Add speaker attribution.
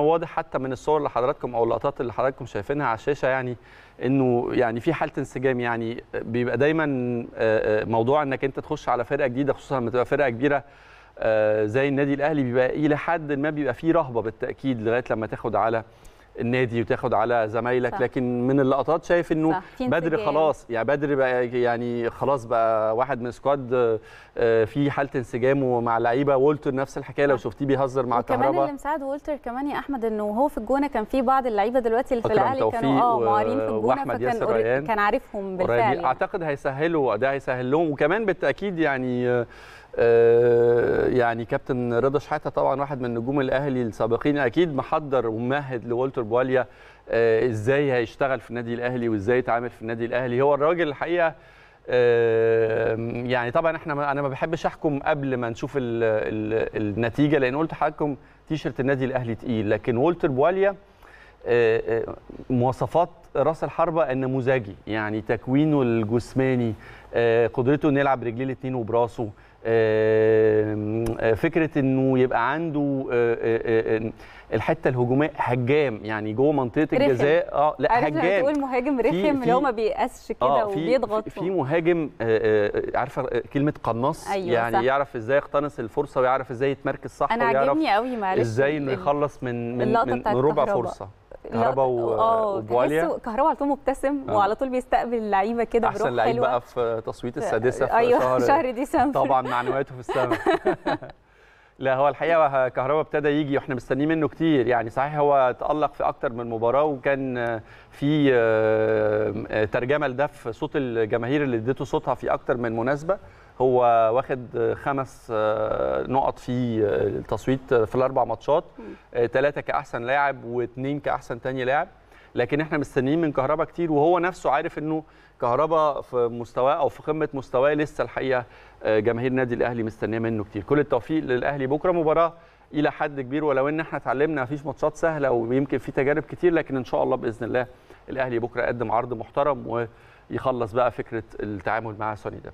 Speaker 1: واضح حتى من الصور اللي حضراتكم او اللقطات اللي حضراتكم شايفينها على الشاشه يعني انه يعني في حاله انسجام يعني بيبقى دايما آه، آه، موضوع انك انت تخش على فرقه جديده خصوصا لما تبقى فرقه كبيره آه، زي النادي الاهلي بيبقى الى حد ما بيبقى فيه رهبه بالتاكيد لغايه لما تاخد على النادي وتاخد على زمايلك لكن من اللقطات شايف انه بدر خلاص يعني بدر بقى يعني خلاص بقى واحد من سكواد آه، آه، في حاله انسجام مع اللعيبه وولتر نفس الحكايه لو شفتيه بيهزر مع الكهرباء كمان اللي
Speaker 2: مساعد وولتر كمان يا احمد انه هو في الجونه كان في بعض اللعيبه دلوقتي اللي في الاهلي كانوا اه معارين في الجونه فكان قريب كان عارفهم بالفعل يعني.
Speaker 1: اعتقد هيسهلوا ده هيسهل لهم وكمان بالتاكيد يعني آه، آه، يعني كابتن رضا شحاته طبعا واحد من نجوم الاهلي السابقين اكيد محضر ومهد لولتر بواليا آه، ازاي هيشتغل في النادي الاهلي وازاي يتعامل في النادي الاهلي هو الراجل الحقيقه آه، يعني طبعا احنا انا ما بحبش احكم قبل ما نشوف الـ الـ النتيجه لان قلت حكم تيشرت النادي الاهلي تقيل لكن ولتر بواليا مواصفات راس الحربة ان مزاجي يعني تكوينه الجسماني قدرته انه يلعب رجليه الاثنين وبراسه آه، آه، فكره انه يبقى عنده آه، الحته الهجوميه هجام يعني جوه منطقه الجزاء اه لا عارف هجام تقول
Speaker 2: مهاجم رخم اللي هو ما بيقاسش كده آه وبيضغط
Speaker 1: في مهاجم عارفه كلمه قناص أيوة يعني صح. يعرف ازاي يقتنص الفرصه ويعرف ازاي يتمركز صح انا عاجبني
Speaker 2: قوي معلش ازاي انه
Speaker 1: يخلص من من, من ربع فرصه كهربا آه، وبواليا اه
Speaker 2: كهربا على طول مبتسم آه. وعلى طول بيستقبل اللعيبه كده بروح احسن لعيب بقى
Speaker 1: في تصويت آه، السادسه في أيوة شهر شهر ديسمبر طبعا معنوياته في السماء لا هو الحقيقه كهربا ابتدى يجي واحنا مستنيين منه كتير يعني صحيح هو تالق في اكتر من مباراه وكان في آه، ترجمه لده في صوت الجماهير اللي اديته صوتها في اكتر من مناسبه هو واخد خمس آه، نقط في آه، التصويت آه، في الاربع ماتشات ثلاثه كاحسن لاعب واثنين كاحسن ثاني لاعب لكن احنا مستنيين من كهربا كتير وهو نفسه عارف انه كهربا في مستواه او في قمه مستواه لسه الحقيقه جماهير النادي الاهلي مستنيه منه كتير كل التوفيق للاهلي بكره مباراه الى حد كبير ولو ان احنا اتعلمنا مفيش ماتشات سهله ويمكن في تجارب كتير لكن ان شاء الله باذن الله الاهلي بكره يقدم عرض محترم ويخلص بقى فكره التعامل مع سوني ده